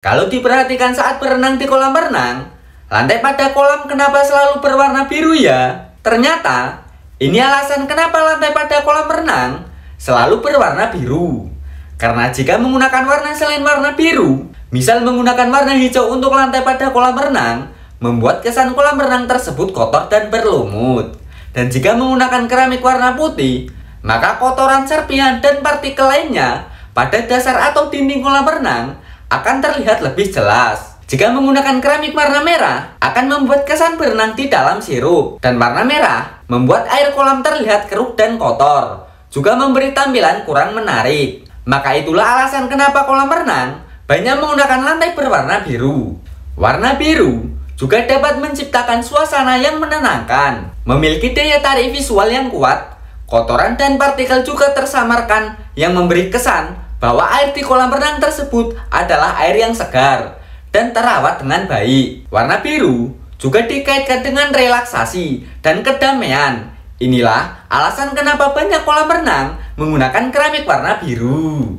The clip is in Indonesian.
Kalau diperhatikan saat berenang di kolam renang, lantai pada kolam kenapa selalu berwarna biru ya? Ternyata, ini alasan kenapa lantai pada kolam renang selalu berwarna biru. Karena jika menggunakan warna selain warna biru, misal menggunakan warna hijau untuk lantai pada kolam renang, membuat kesan kolam renang tersebut kotor dan berlumut. Dan jika menggunakan keramik warna putih, maka kotoran serpihan dan partikel lainnya pada dasar atau dinding kolam renang akan terlihat lebih jelas. Jika menggunakan keramik warna merah, akan membuat kesan berenang di dalam sirup. Dan warna merah membuat air kolam terlihat keruh dan kotor, juga memberi tampilan kurang menarik. Maka itulah alasan kenapa kolam renang banyak menggunakan lantai berwarna biru. Warna biru juga dapat menciptakan suasana yang menenangkan, memiliki daya tarik visual yang kuat, kotoran dan partikel juga tersamarkan yang memberi kesan bahwa air di kolam renang tersebut adalah air yang segar dan terawat dengan baik. Warna biru juga dikaitkan dengan relaksasi dan kedamaian. Inilah alasan kenapa banyak kolam renang menggunakan keramik warna biru.